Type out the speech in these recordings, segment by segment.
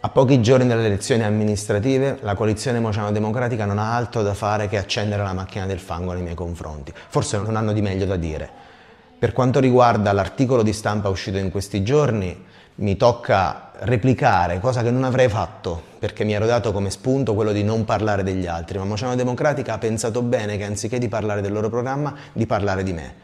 A pochi giorni dalle elezioni amministrative, la coalizione Mociano-Democratica non ha altro da fare che accendere la macchina del fango nei miei confronti. Forse non hanno di meglio da dire. Per quanto riguarda l'articolo di stampa uscito in questi giorni, mi tocca replicare, cosa che non avrei fatto, perché mi ero dato come spunto quello di non parlare degli altri, ma Mociano Democratica ha pensato bene che anziché di parlare del loro programma, di parlare di me.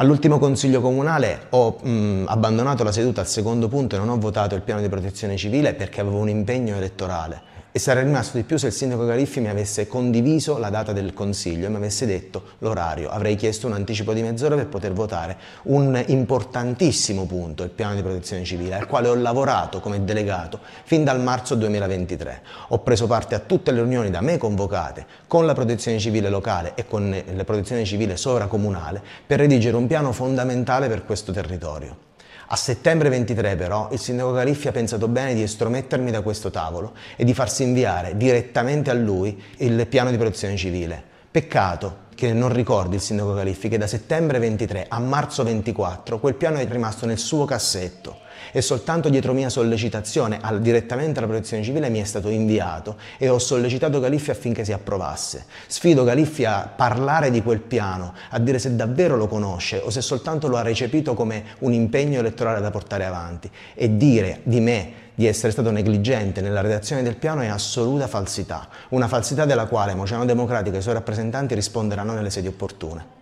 All'ultimo consiglio comunale ho mh, abbandonato la seduta al secondo punto e non ho votato il piano di protezione civile perché avevo un impegno elettorale e sarei rimasto di più se il sindaco Gariffi mi avesse condiviso la data del consiglio e mi avesse detto l'orario. Avrei chiesto un anticipo di mezz'ora per poter votare un importantissimo punto, il piano di protezione civile, al quale ho lavorato come delegato fin dal marzo 2023. Ho preso parte a tutte le riunioni da me convocate con la protezione civile locale e con la protezione civile sovracomunale per redigere un piano fondamentale per questo territorio. A settembre 23 però il sindaco Califfi ha pensato bene di estromettermi da questo tavolo e di farsi inviare direttamente a lui il piano di protezione civile. Peccato che non ricordi il sindaco Califfi che da settembre 23 a marzo 24 quel piano è rimasto nel suo cassetto e soltanto dietro mia sollecitazione al, direttamente alla protezione civile mi è stato inviato e ho sollecitato Galiffi affinché si approvasse. Sfido Galiffi a parlare di quel piano, a dire se davvero lo conosce o se soltanto lo ha recepito come un impegno elettorale da portare avanti e dire di me di essere stato negligente nella redazione del piano è assoluta falsità, una falsità della quale Mociano Democratico e i suoi rappresentanti risponderanno nelle sedi opportune.